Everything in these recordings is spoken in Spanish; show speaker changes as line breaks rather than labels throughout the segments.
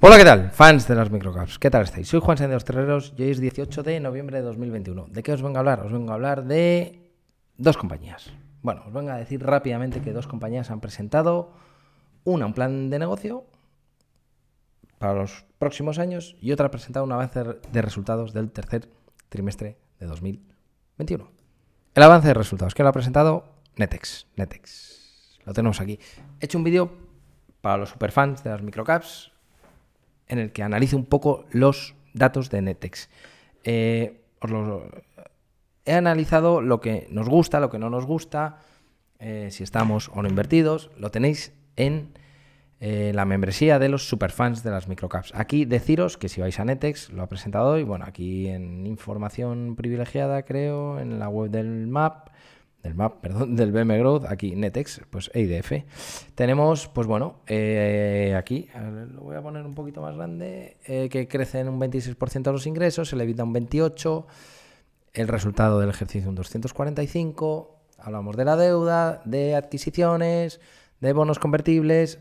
Hola, ¿qué tal? Fans de las microcaps, ¿qué tal estáis? Soy Juan Sánchez Terreros y hoy es 18 de noviembre de 2021. ¿De qué os vengo a hablar? Os vengo a hablar de dos compañías. Bueno, os vengo a decir rápidamente que dos compañías han presentado una un plan de negocio para los próximos años y otra ha presentado un avance de resultados del tercer trimestre de 2021. El avance de resultados, que lo ha presentado? Netex. Netex. Lo tenemos aquí. He hecho un vídeo para los superfans de las microcaps en el que analice un poco los datos de Netex. Eh, os he analizado lo que nos gusta, lo que no nos gusta, eh, si estamos o no invertidos. Lo tenéis en eh, la membresía de los superfans de las microcaps. Aquí deciros que si vais a Netex, lo ha presentado hoy, bueno, aquí en información privilegiada creo, en la web del MAP, del MAP, perdón, del BM Growth, aquí Netex, pues EIDF. Tenemos, pues bueno, eh, aquí, lo voy a poner un poquito más grande, eh, que crecen un 26% los ingresos, le evita un 28%, el resultado del ejercicio un 245%, hablamos de la deuda, de adquisiciones, de bonos convertibles,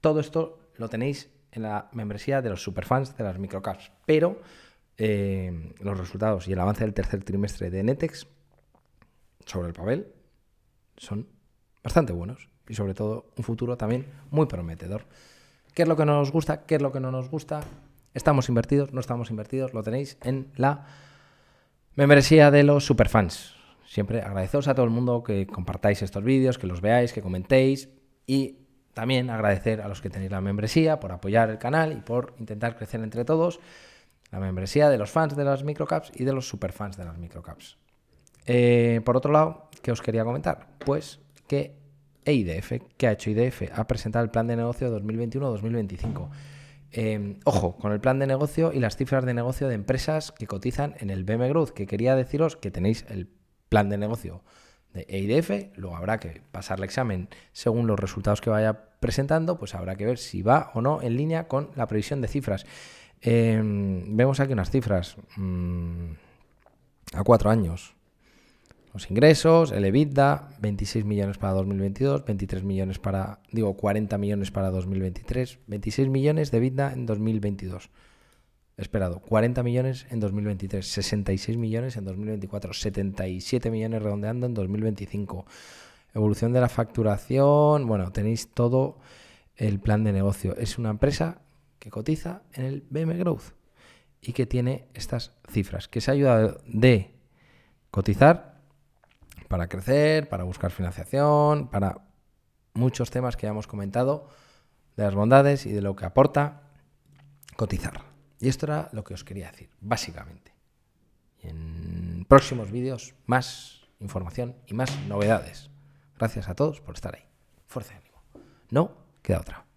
todo esto lo tenéis en la membresía de los superfans de las microcars. pero... Eh, los resultados y el avance del tercer trimestre de Netex sobre el papel, son bastante buenos y sobre todo un futuro también muy prometedor. ¿Qué es lo que no nos gusta? ¿Qué es lo que no nos gusta? ¿Estamos invertidos? ¿No estamos invertidos? Lo tenéis en la membresía de los superfans. Siempre agradeceros a todo el mundo que compartáis estos vídeos, que los veáis, que comentéis y también agradecer a los que tenéis la membresía por apoyar el canal y por intentar crecer entre todos. La membresía de los fans de las microcaps y de los superfans de las microcaps. Eh, por otro lado, ¿qué os quería comentar? Pues que EIDF, ¿qué ha hecho IDF? Ha presentado el plan de negocio 2021-2025. Em, ojo, con el plan de negocio y las cifras de negocio de empresas que cotizan en el BM Growth, que quería deciros que tenéis el plan de negocio de EIDF, luego habrá que pasar el examen según los resultados que vaya presentando, pues habrá que ver si va o no en línea con la previsión de cifras. Em, vemos aquí unas cifras mm, a cuatro años los ingresos, el EBITDA, 26 millones para 2022, 23 millones para, digo, 40 millones para 2023, 26 millones de EBITDA en 2022. Esperado, 40 millones en 2023, 66 millones en 2024, 77 millones redondeando en 2025. Evolución de la facturación, bueno, tenéis todo el plan de negocio. Es una empresa que cotiza en el BM Growth y que tiene estas cifras, que se ha ayudado de cotizar para crecer, para buscar financiación, para muchos temas que ya hemos comentado, de las bondades y de lo que aporta cotizar. Y esto era lo que os quería decir, básicamente. en próximos vídeos, más información y más novedades. Gracias a todos por estar ahí. Fuerza de ánimo. No queda otra.